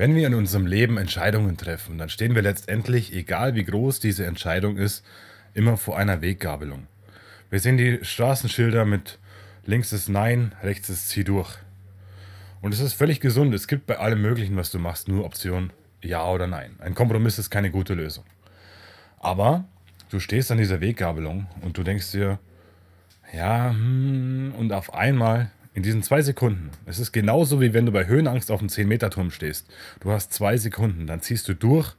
Wenn wir in unserem Leben Entscheidungen treffen, dann stehen wir letztendlich, egal wie groß diese Entscheidung ist, immer vor einer Weggabelung. Wir sehen die Straßenschilder mit links ist Nein, rechts ist Zieh durch. Und es ist völlig gesund. Es gibt bei allem Möglichen, was du machst, nur Option Ja oder Nein. Ein Kompromiss ist keine gute Lösung. Aber du stehst an dieser Weggabelung und du denkst dir, ja, hm, und auf einmal in diesen zwei Sekunden. Es ist genauso wie wenn du bei Höhenangst auf dem 10-Meter-Turm stehst. Du hast zwei Sekunden, dann ziehst du durch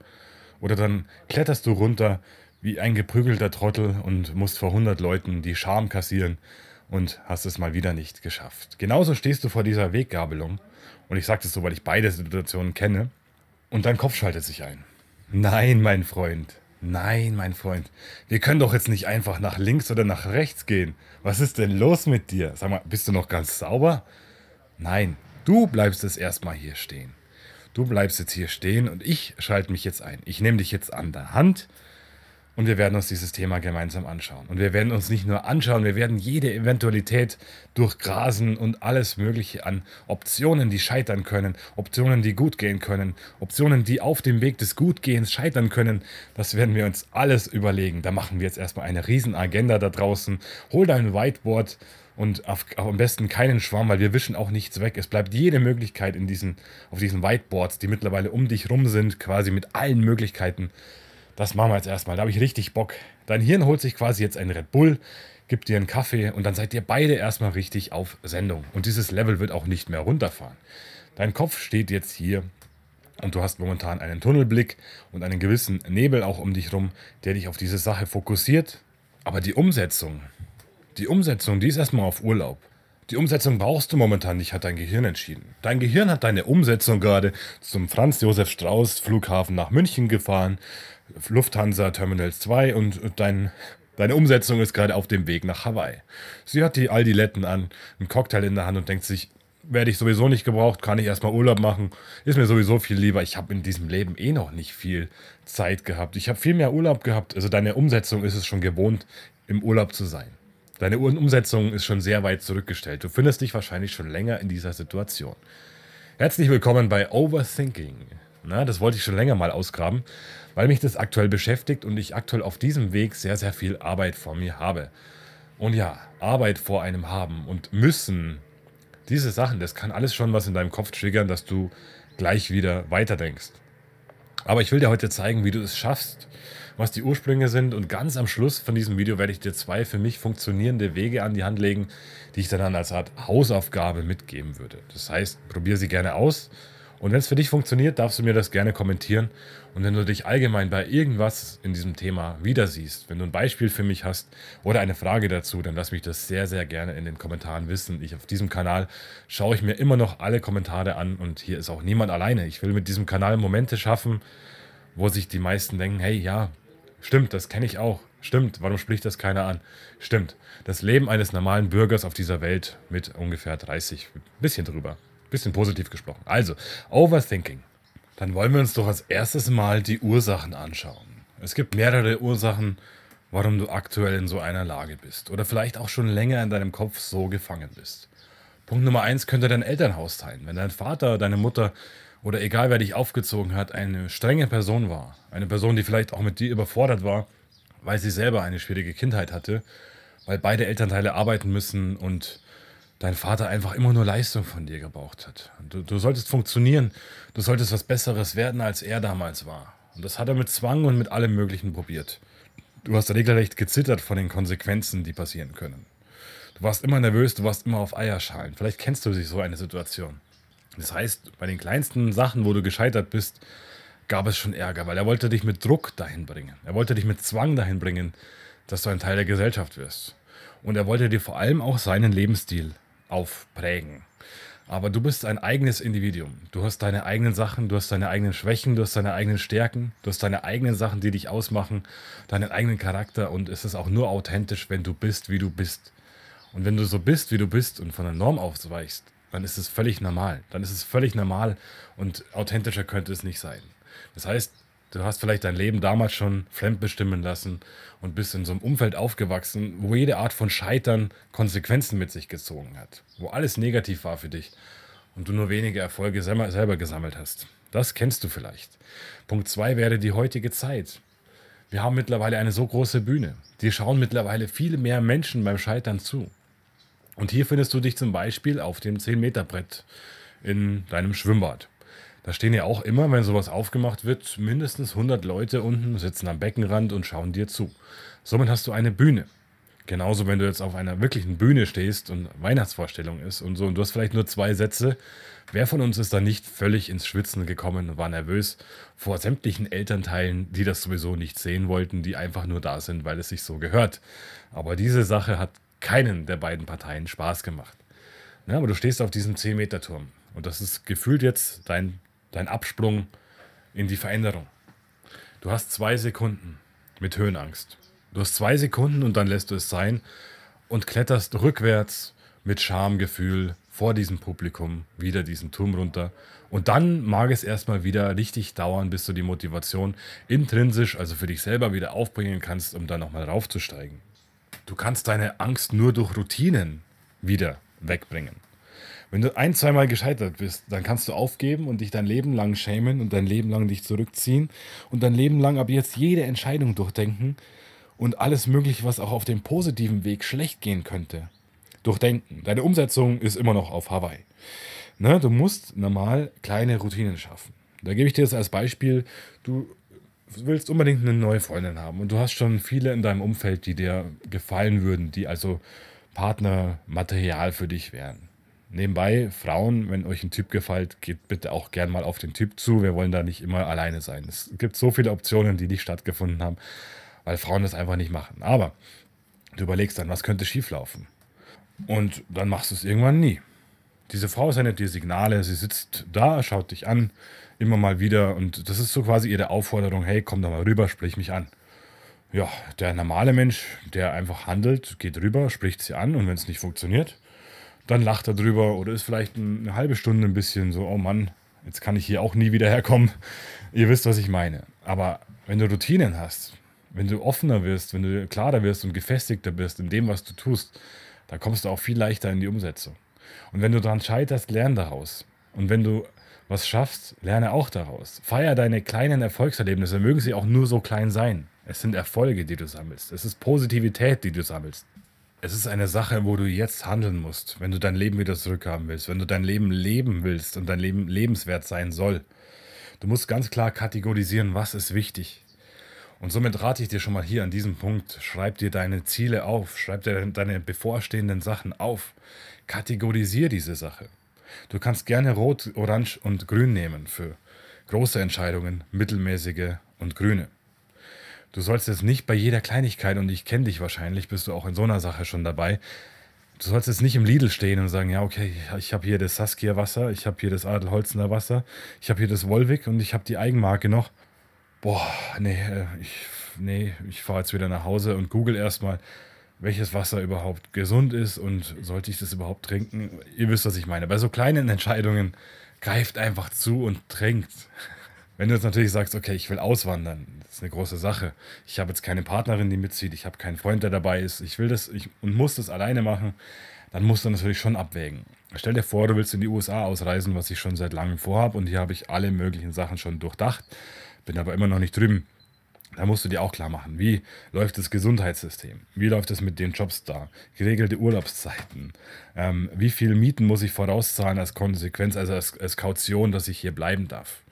oder dann kletterst du runter wie ein geprügelter Trottel und musst vor 100 Leuten die Scham kassieren und hast es mal wieder nicht geschafft. Genauso stehst du vor dieser Weggabelung und ich sage das so, weil ich beide Situationen kenne und dein Kopf schaltet sich ein. Nein, mein Freund, Nein, mein Freund, wir können doch jetzt nicht einfach nach links oder nach rechts gehen. Was ist denn los mit dir? Sag mal, bist du noch ganz sauber? Nein, du bleibst jetzt erstmal hier stehen. Du bleibst jetzt hier stehen und ich schalte mich jetzt ein. Ich nehme dich jetzt an der Hand und wir werden uns dieses Thema gemeinsam anschauen. Und wir werden uns nicht nur anschauen, wir werden jede Eventualität durchgrasen und alles Mögliche an Optionen, die scheitern können, Optionen, die gut gehen können, Optionen, die auf dem Weg des Gutgehens scheitern können, das werden wir uns alles überlegen. Da machen wir jetzt erstmal eine Riesenagenda da draußen. Hol dein Whiteboard und auf, auf, am besten keinen Schwamm, weil wir wischen auch nichts weg. Es bleibt jede Möglichkeit in diesen, auf diesen Whiteboards, die mittlerweile um dich rum sind, quasi mit allen Möglichkeiten das machen wir jetzt erstmal. Da habe ich richtig Bock. Dein Hirn holt sich quasi jetzt einen Red Bull, gibt dir einen Kaffee und dann seid ihr beide erstmal richtig auf Sendung. Und dieses Level wird auch nicht mehr runterfahren. Dein Kopf steht jetzt hier und du hast momentan einen Tunnelblick und einen gewissen Nebel auch um dich rum, der dich auf diese Sache fokussiert. Aber die Umsetzung, die Umsetzung, die ist erstmal auf Urlaub. Die Umsetzung brauchst du momentan nicht, hat dein Gehirn entschieden. Dein Gehirn hat deine Umsetzung gerade zum Franz Josef Strauß Flughafen nach München gefahren, Lufthansa Terminals 2 und dein, deine Umsetzung ist gerade auf dem Weg nach Hawaii. Sie hat die Aldi-Letten an, einen Cocktail in der Hand und denkt sich, werde ich sowieso nicht gebraucht, kann ich erstmal Urlaub machen, ist mir sowieso viel lieber. Ich habe in diesem Leben eh noch nicht viel Zeit gehabt. Ich habe viel mehr Urlaub gehabt. Also deine Umsetzung ist es schon gewohnt, im Urlaub zu sein. Deine Umsetzung ist schon sehr weit zurückgestellt. Du findest dich wahrscheinlich schon länger in dieser Situation. Herzlich willkommen bei Overthinking. Na, das wollte ich schon länger mal ausgraben weil mich das aktuell beschäftigt und ich aktuell auf diesem Weg sehr, sehr viel Arbeit vor mir habe. Und ja, Arbeit vor einem haben und müssen, diese Sachen, das kann alles schon was in deinem Kopf triggern, dass du gleich wieder weiterdenkst. Aber ich will dir heute zeigen, wie du es schaffst, was die Ursprünge sind. Und ganz am Schluss von diesem Video werde ich dir zwei für mich funktionierende Wege an die Hand legen, die ich dann als Art Hausaufgabe mitgeben würde. Das heißt, probiere sie gerne aus und wenn es für dich funktioniert, darfst du mir das gerne kommentieren. Und wenn du dich allgemein bei irgendwas in diesem Thema wiedersiehst, wenn du ein Beispiel für mich hast oder eine Frage dazu, dann lass mich das sehr, sehr gerne in den Kommentaren wissen. Ich auf diesem Kanal schaue ich mir immer noch alle Kommentare an und hier ist auch niemand alleine. Ich will mit diesem Kanal Momente schaffen, wo sich die meisten denken, hey ja, stimmt, das kenne ich auch. Stimmt, warum spricht das keiner an? Stimmt, das Leben eines normalen Bürgers auf dieser Welt mit ungefähr 30, ein bisschen drüber bisschen positiv gesprochen. Also, Overthinking. Dann wollen wir uns doch als erstes mal die Ursachen anschauen. Es gibt mehrere Ursachen, warum du aktuell in so einer Lage bist oder vielleicht auch schon länger in deinem Kopf so gefangen bist. Punkt Nummer eins könnte dein Elternhaus teilen. Wenn dein Vater, deine Mutter oder egal wer dich aufgezogen hat, eine strenge Person war, eine Person, die vielleicht auch mit dir überfordert war, weil sie selber eine schwierige Kindheit hatte, weil beide Elternteile arbeiten müssen und dein Vater einfach immer nur Leistung von dir gebraucht hat. Du, du, solltest funktionieren, du solltest was Besseres werden, als er damals war. Und das hat er mit Zwang und mit allem Möglichen probiert. Du hast regelrecht gezittert von den Konsequenzen, die passieren können. Du warst immer nervös, du warst immer auf Eierschalen. Vielleicht kennst du dich so eine Situation. Das heißt, bei den kleinsten Sachen, wo du gescheitert bist, gab es schon Ärger, weil er wollte dich mit Druck dahin bringen. Er wollte dich mit Zwang dahin bringen, dass du ein Teil der Gesellschaft wirst. Und er wollte dir vor allem auch seinen Lebensstil aufprägen. Aber du bist ein eigenes Individuum. Du hast deine eigenen Sachen, du hast deine eigenen Schwächen, du hast deine eigenen Stärken, du hast deine eigenen Sachen, die dich ausmachen, deinen eigenen Charakter und es ist auch nur authentisch, wenn du bist, wie du bist. Und wenn du so bist, wie du bist und von der Norm aufweichst, dann ist es völlig normal. Dann ist es völlig normal und authentischer könnte es nicht sein. Das heißt, Du hast vielleicht dein Leben damals schon fremdbestimmen lassen und bist in so einem Umfeld aufgewachsen, wo jede Art von Scheitern Konsequenzen mit sich gezogen hat, wo alles negativ war für dich und du nur wenige Erfolge selber gesammelt hast. Das kennst du vielleicht. Punkt 2 wäre die heutige Zeit. Wir haben mittlerweile eine so große Bühne. Dir schauen mittlerweile viel mehr Menschen beim Scheitern zu. Und hier findest du dich zum Beispiel auf dem 10-Meter-Brett in deinem Schwimmbad. Da stehen ja auch immer, wenn sowas aufgemacht wird, mindestens 100 Leute unten, sitzen am Beckenrand und schauen dir zu. Somit hast du eine Bühne. Genauso, wenn du jetzt auf einer wirklichen Bühne stehst und Weihnachtsvorstellung ist und so und du hast vielleicht nur zwei Sätze. Wer von uns ist da nicht völlig ins Schwitzen gekommen und war nervös vor sämtlichen Elternteilen, die das sowieso nicht sehen wollten, die einfach nur da sind, weil es sich so gehört. Aber diese Sache hat keinen der beiden Parteien Spaß gemacht. Na, aber du stehst auf diesem 10-Meter-Turm und das ist gefühlt jetzt dein dein Absprung in die Veränderung. Du hast zwei Sekunden mit Höhenangst. Du hast zwei Sekunden und dann lässt du es sein und kletterst rückwärts mit Schamgefühl vor diesem Publikum wieder diesen Turm runter. Und dann mag es erstmal wieder richtig dauern, bis du die Motivation intrinsisch, also für dich selber wieder aufbringen kannst, um dann nochmal raufzusteigen. Du kannst deine Angst nur durch Routinen wieder wegbringen. Wenn du ein, zweimal gescheitert bist, dann kannst du aufgeben und dich dein Leben lang schämen und dein Leben lang dich zurückziehen und dein Leben lang ab jetzt jede Entscheidung durchdenken und alles Mögliche, was auch auf dem positiven Weg schlecht gehen könnte, durchdenken. Deine Umsetzung ist immer noch auf Hawaii. Ne, du musst normal kleine Routinen schaffen. Da gebe ich dir das als Beispiel. Du willst unbedingt eine neue Freundin haben und du hast schon viele in deinem Umfeld, die dir gefallen würden, die also Partnermaterial für dich wären. Nebenbei, Frauen, wenn euch ein Typ gefällt, geht bitte auch gern mal auf den Typ zu. Wir wollen da nicht immer alleine sein. Es gibt so viele Optionen, die nicht stattgefunden haben, weil Frauen das einfach nicht machen. Aber du überlegst dann, was könnte schieflaufen? Und dann machst du es irgendwann nie. Diese Frau sendet dir Signale, sie sitzt da, schaut dich an, immer mal wieder. Und das ist so quasi ihre Aufforderung: hey, komm da mal rüber, sprich mich an ja, der normale Mensch, der einfach handelt, geht rüber, spricht sie an und wenn es nicht funktioniert, dann lacht er drüber oder ist vielleicht eine halbe Stunde ein bisschen so, oh Mann, jetzt kann ich hier auch nie wieder herkommen. Ihr wisst, was ich meine. Aber wenn du Routinen hast, wenn du offener wirst, wenn du klarer wirst und gefestigter bist in dem, was du tust, dann kommst du auch viel leichter in die Umsetzung. Und wenn du daran scheiterst, lern daraus. Und wenn du was schaffst, lerne auch daraus. Feier deine kleinen Erfolgserlebnisse, mögen sie auch nur so klein sein. Es sind Erfolge, die du sammelst. Es ist Positivität, die du sammelst. Es ist eine Sache, wo du jetzt handeln musst, wenn du dein Leben wieder zurückhaben willst, wenn du dein Leben leben willst und dein Leben lebenswert sein soll. Du musst ganz klar kategorisieren, was ist wichtig. Und somit rate ich dir schon mal hier an diesem Punkt, schreib dir deine Ziele auf, schreib dir deine bevorstehenden Sachen auf, kategorisier diese Sache. Du kannst gerne Rot, Orange und Grün nehmen für große Entscheidungen, mittelmäßige und grüne. Du sollst jetzt nicht bei jeder Kleinigkeit, und ich kenne dich wahrscheinlich, bist du auch in so einer Sache schon dabei. Du sollst jetzt nicht im Lidl stehen und sagen, ja, okay, ich habe hier das Saskia Wasser, ich habe hier das Adelholzener Wasser, ich habe hier das Wolwig und ich habe die Eigenmarke noch. Boah, nee, äh, ich, nee, ich fahre jetzt wieder nach Hause und google erstmal, welches Wasser überhaupt gesund ist und sollte ich das überhaupt trinken? Ihr wisst, was ich meine. Bei so kleinen Entscheidungen greift einfach zu und trinkt. Wenn du jetzt natürlich sagst, okay, ich will auswandern, das ist eine große Sache. Ich habe jetzt keine Partnerin, die mitzieht, ich habe keinen Freund, der dabei ist, ich will das ich, und muss das alleine machen, dann musst du natürlich schon abwägen. Stell dir vor, du willst in die USA ausreisen, was ich schon seit langem vorhabe und hier habe ich alle möglichen Sachen schon durchdacht, bin aber immer noch nicht drüben. Da musst du dir auch klar machen, wie läuft das Gesundheitssystem? Wie läuft es mit den Jobs da? Geregelte Urlaubszeiten? Ähm, wie viel Mieten muss ich vorauszahlen als Konsequenz, also als, als Kaution, dass ich hier bleiben darf?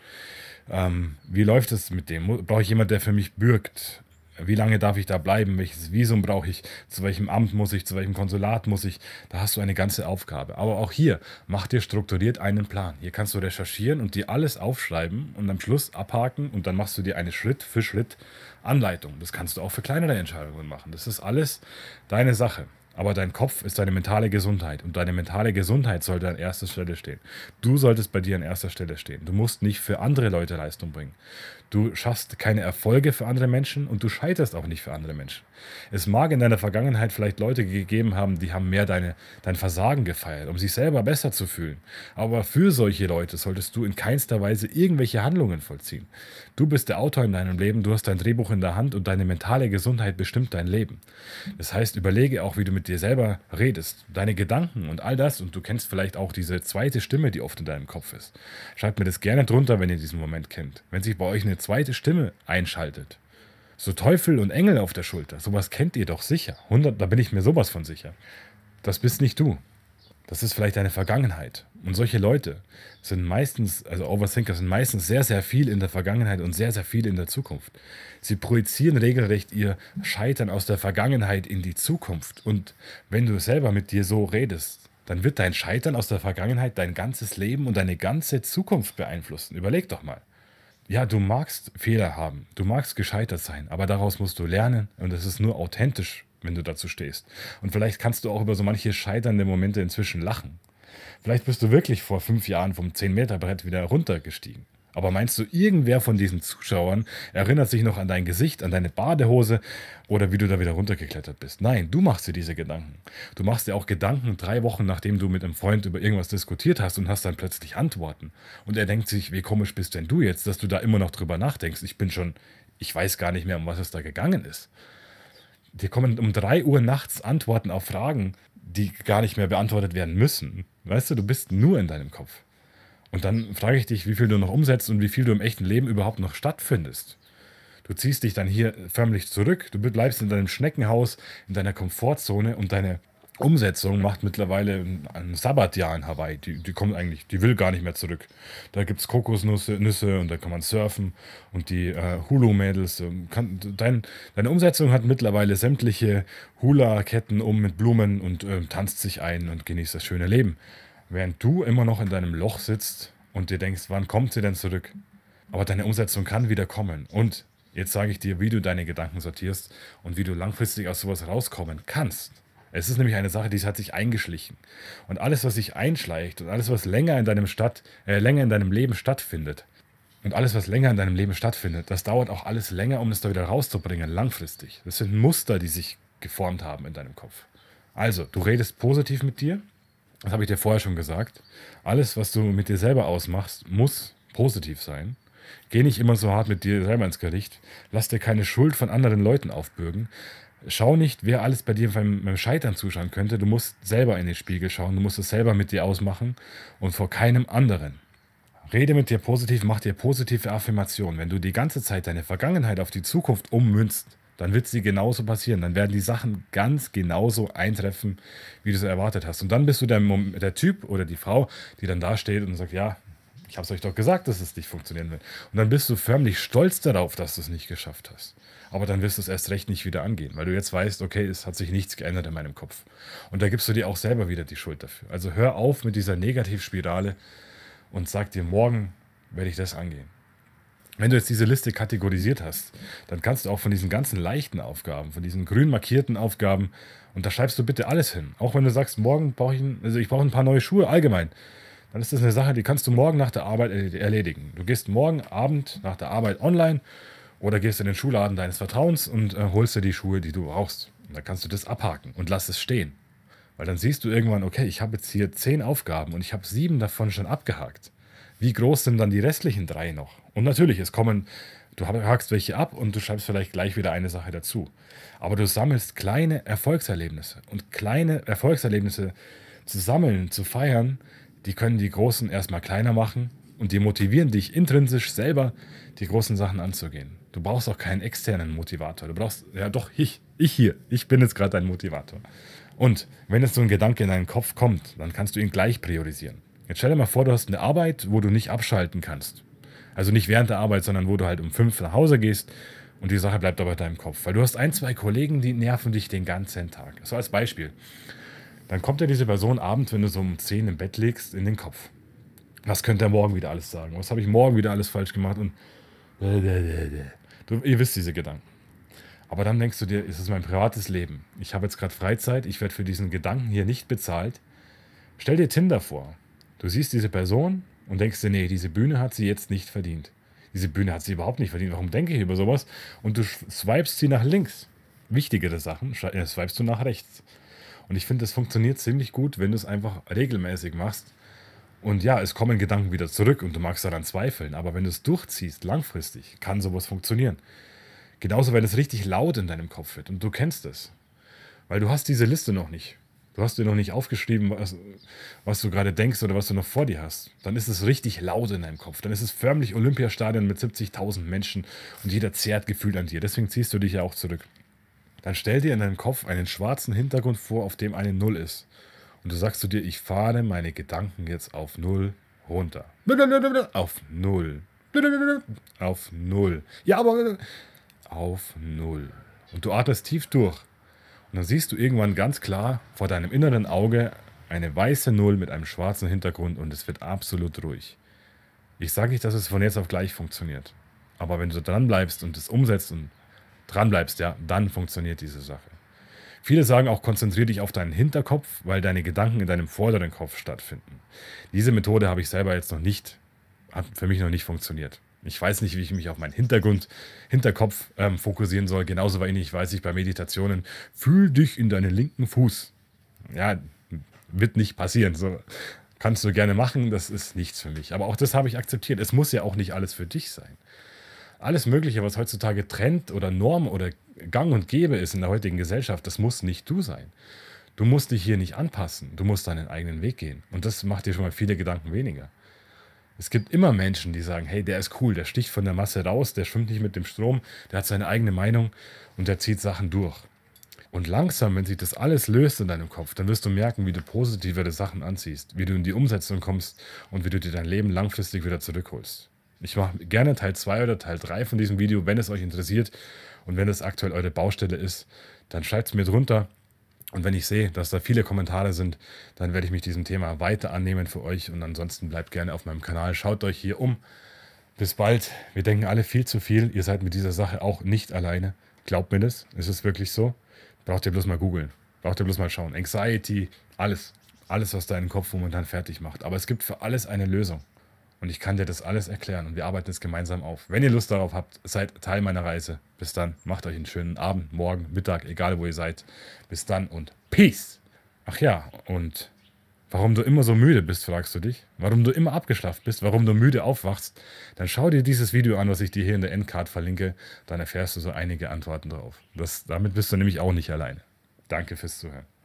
Ähm, wie läuft es mit dem? Brauche ich jemanden, der für mich bürgt? Wie lange darf ich da bleiben? Welches Visum brauche ich? Zu welchem Amt muss ich? Zu welchem Konsulat muss ich? Da hast du eine ganze Aufgabe. Aber auch hier, mach dir strukturiert einen Plan. Hier kannst du recherchieren und dir alles aufschreiben und am Schluss abhaken und dann machst du dir eine Schritt für Schritt Anleitung. Das kannst du auch für kleinere Entscheidungen machen. Das ist alles deine Sache. Aber dein Kopf ist deine mentale Gesundheit und deine mentale Gesundheit sollte an erster Stelle stehen. Du solltest bei dir an erster Stelle stehen. Du musst nicht für andere Leute Leistung bringen. Du schaffst keine Erfolge für andere Menschen und du scheiterst auch nicht für andere Menschen. Es mag in deiner Vergangenheit vielleicht Leute gegeben haben, die haben mehr deine, dein Versagen gefeiert, um sich selber besser zu fühlen. Aber für solche Leute solltest du in keinster Weise irgendwelche Handlungen vollziehen. Du bist der Autor in deinem Leben, du hast dein Drehbuch in der Hand und deine mentale Gesundheit bestimmt dein Leben. Das heißt, überlege auch, wie du mit dir selber redest, deine Gedanken und all das und du kennst vielleicht auch diese zweite Stimme, die oft in deinem Kopf ist. Schreibt mir das gerne drunter, wenn ihr diesen Moment kennt. Wenn sich bei euch eine zweite Stimme einschaltet. So Teufel und Engel auf der Schulter, sowas kennt ihr doch sicher. 100, da bin ich mir sowas von sicher. Das bist nicht du das ist vielleicht deine Vergangenheit. Und solche Leute sind meistens, also Overthinker sind meistens sehr, sehr viel in der Vergangenheit und sehr, sehr viel in der Zukunft. Sie projizieren regelrecht ihr Scheitern aus der Vergangenheit in die Zukunft. Und wenn du selber mit dir so redest, dann wird dein Scheitern aus der Vergangenheit dein ganzes Leben und deine ganze Zukunft beeinflussen. Überleg doch mal. Ja, du magst Fehler haben, du magst gescheitert sein, aber daraus musst du lernen und es ist nur authentisch, wenn du dazu stehst. Und vielleicht kannst du auch über so manche scheiternde Momente inzwischen lachen. Vielleicht bist du wirklich vor fünf Jahren vom 10-Meter-Brett wieder runtergestiegen. Aber meinst du, irgendwer von diesen Zuschauern erinnert sich noch an dein Gesicht, an deine Badehose oder wie du da wieder runtergeklettert bist? Nein, du machst dir diese Gedanken. Du machst dir auch Gedanken drei Wochen, nachdem du mit einem Freund über irgendwas diskutiert hast und hast dann plötzlich Antworten. Und er denkt sich, wie komisch bist denn du jetzt, dass du da immer noch drüber nachdenkst? Ich bin schon, ich weiß gar nicht mehr, um was es da gegangen ist wir kommen um 3 Uhr nachts Antworten auf Fragen, die gar nicht mehr beantwortet werden müssen. Weißt du, du bist nur in deinem Kopf. Und dann frage ich dich, wie viel du noch umsetzt und wie viel du im echten Leben überhaupt noch stattfindest. Du ziehst dich dann hier förmlich zurück, du bleibst in deinem Schneckenhaus, in deiner Komfortzone und deine Umsetzung macht mittlerweile ein Sabbatjahr in Hawaii. Die, die kommt eigentlich, die will gar nicht mehr zurück. Da gibt es Kokosnüsse Nüsse und da kann man surfen und die äh, Hulu-Mädels. Ähm, dein, deine Umsetzung hat mittlerweile sämtliche Hula-Ketten um mit Blumen und äh, tanzt sich ein und genießt das schöne Leben. Während du immer noch in deinem Loch sitzt und dir denkst, wann kommt sie denn zurück? Aber deine Umsetzung kann wieder kommen. Und jetzt sage ich dir, wie du deine Gedanken sortierst und wie du langfristig aus sowas rauskommen kannst. Es ist nämlich eine Sache, die hat sich eingeschlichen. Und alles, was sich einschleicht und alles, was länger in deinem, Stadt, äh, länger in deinem Leben stattfindet, und alles, was länger in deinem Leben stattfindet, das dauert auch alles länger, um es da wieder rauszubringen, langfristig. Das sind Muster, die sich geformt haben in deinem Kopf. Also, du redest positiv mit dir, das habe ich dir vorher schon gesagt. Alles, was du mit dir selber ausmachst, muss positiv sein. Geh nicht immer so hart mit dir selber ins Gericht. Lass dir keine Schuld von anderen Leuten aufbürgen schau nicht, wer alles bei dir beim, beim, Scheitern zuschauen könnte. Du musst selber in den Spiegel schauen, du musst es selber mit dir ausmachen und vor keinem anderen. Rede mit dir positiv, mach dir positive Affirmationen. Wenn du die ganze Zeit deine Vergangenheit auf die Zukunft ummünzt, dann wird sie genauso passieren. Dann werden die Sachen ganz genauso eintreffen, wie du es erwartet hast. Und dann bist du der, der Typ oder die Frau, die dann da steht und sagt, ja, ich habe es euch doch gesagt, dass es nicht funktionieren wird. Und dann bist du förmlich stolz darauf, dass du es nicht geschafft hast aber dann wirst du es erst recht nicht wieder angehen, weil du jetzt weißt, okay, es hat sich nichts geändert in meinem Kopf. Und da gibst du dir auch selber wieder die Schuld dafür. Also hör auf mit dieser Negativspirale und sag dir, morgen werde ich das angehen. Wenn du jetzt diese Liste kategorisiert hast, dann kannst du auch von diesen ganzen leichten Aufgaben, von diesen grün markierten Aufgaben, und da schreibst du bitte alles hin. Auch wenn du sagst, morgen brauche ich, also ich brauche ein paar neue Schuhe allgemein, dann ist das eine Sache, die kannst du morgen nach der Arbeit erledigen. Du gehst morgen Abend nach der Arbeit online oder gehst du in den Schuhladen deines Vertrauens und äh, holst dir die Schuhe, die du brauchst. Und dann kannst du das abhaken und lass es stehen. Weil dann siehst du irgendwann, okay, ich habe jetzt hier zehn Aufgaben und ich habe sieben davon schon abgehakt. Wie groß sind dann die restlichen drei noch? Und natürlich, es kommen, du hakst welche ab und du schreibst vielleicht gleich wieder eine Sache dazu. Aber du sammelst kleine Erfolgserlebnisse. Und kleine Erfolgserlebnisse zu sammeln, zu feiern, die können die großen erstmal kleiner machen und die motivieren dich intrinsisch selber, die großen Sachen anzugehen. Du brauchst auch keinen externen Motivator. Du brauchst, ja doch, ich, ich hier, ich bin jetzt gerade dein Motivator. Und wenn jetzt so ein Gedanke in deinen Kopf kommt, dann kannst du ihn gleich priorisieren. Jetzt stell dir mal vor, du hast eine Arbeit, wo du nicht abschalten kannst. Also nicht während der Arbeit, sondern wo du halt um fünf nach Hause gehst und die Sache bleibt aber in deinem Kopf. Weil du hast ein, zwei Kollegen, die nerven dich den ganzen Tag. So als Beispiel. Dann kommt ja diese Person abends, wenn du so um zehn im Bett legst, in den Kopf was könnte er morgen wieder alles sagen? Was habe ich morgen wieder alles falsch gemacht? Und äh, äh, äh, du, ihr wisst diese Gedanken. Aber dann denkst du dir, es ist mein privates Leben. Ich habe jetzt gerade Freizeit, ich werde für diesen Gedanken hier nicht bezahlt. Stell dir Tinder vor. Du siehst diese Person und denkst dir, nee, diese Bühne hat sie jetzt nicht verdient. Diese Bühne hat sie überhaupt nicht verdient. Warum denke ich über sowas? Und du swipest sie nach links. Wichtigere Sachen swipest du nach rechts. Und ich finde, das funktioniert ziemlich gut, wenn du es einfach regelmäßig machst und ja, es kommen Gedanken wieder zurück und du magst daran zweifeln, aber wenn du es durchziehst, langfristig, kann sowas funktionieren. Genauso, wenn es richtig laut in deinem Kopf wird und du kennst es. Weil du hast diese Liste noch nicht. Du hast dir noch nicht aufgeschrieben, was, was du gerade denkst oder was du noch vor dir hast. Dann ist es richtig laut in deinem Kopf. Dann ist es förmlich Olympiastadion mit 70.000 Menschen und jeder zehrt gefühlt an dir. Deswegen ziehst du dich ja auch zurück. Dann stell dir in deinem Kopf einen schwarzen Hintergrund vor, auf dem eine Null ist. Und du sagst zu dir, ich fahre meine Gedanken jetzt auf Null runter. Auf Null. Auf Null. Ja, aber auf Null. Und du atmest tief durch. Und dann siehst du irgendwann ganz klar vor deinem inneren Auge eine weiße Null mit einem schwarzen Hintergrund und es wird absolut ruhig. Ich sage nicht, dass es von jetzt auf gleich funktioniert. Aber wenn du dran bleibst und es umsetzt und dran bleibst, ja, dann funktioniert diese Sache. Viele sagen auch, konzentriere dich auf deinen Hinterkopf, weil deine Gedanken in deinem vorderen Kopf stattfinden. Diese Methode habe ich selber jetzt noch nicht, hat für mich noch nicht funktioniert. Ich weiß nicht, wie ich mich auf meinen Hintergrund, Hinterkopf ähm, fokussieren soll. Genauso wie ich weiß ich bei Meditationen, fühl dich in deinen linken Fuß. Ja, wird nicht passieren. So kannst du gerne machen, das ist nichts für mich. Aber auch das habe ich akzeptiert. Es muss ja auch nicht alles für dich sein alles Mögliche, was heutzutage Trend oder Norm oder gang und gäbe ist in der heutigen Gesellschaft, das muss nicht du sein. Du musst dich hier nicht anpassen, du musst deinen eigenen Weg gehen. Und das macht dir schon mal viele Gedanken weniger. Es gibt immer Menschen, die sagen, hey, der ist cool, der sticht von der Masse raus, der schwimmt nicht mit dem Strom, der hat seine eigene Meinung und der zieht Sachen durch. Und langsam, wenn sich das alles löst in deinem Kopf, dann wirst du merken, wie du positivere Sachen anziehst, wie du in die Umsetzung kommst und wie du dir dein Leben langfristig wieder zurückholst. Ich mache gerne Teil 2 oder Teil 3 von diesem Video, wenn es euch interessiert. Und wenn es aktuell eure Baustelle ist, dann schreibt es mir drunter. Und wenn ich sehe, dass da viele Kommentare sind, dann werde ich mich diesem Thema weiter annehmen für euch. Und ansonsten bleibt gerne auf meinem Kanal. Schaut euch hier um. Bis bald. Wir denken alle viel zu viel. Ihr seid mit dieser Sache auch nicht alleine. Glaubt mir das. Ist es wirklich so? Braucht ihr bloß mal googeln. Braucht ihr bloß mal schauen. Anxiety, alles. Alles, was deinen Kopf momentan fertig macht. Aber es gibt für alles eine Lösung. Und ich kann dir das alles erklären und wir arbeiten es gemeinsam auf. Wenn ihr Lust darauf habt, seid Teil meiner Reise. Bis dann, macht euch einen schönen Abend, Morgen, Mittag, egal wo ihr seid. Bis dann und Peace. Ach ja, und warum du immer so müde bist, fragst du dich. Warum du immer abgeschlafen bist, warum du müde aufwachst. Dann schau dir dieses Video an, was ich dir hier in der Endcard verlinke. Dann erfährst du so einige Antworten drauf. Das, damit bist du nämlich auch nicht alleine. Danke fürs Zuhören.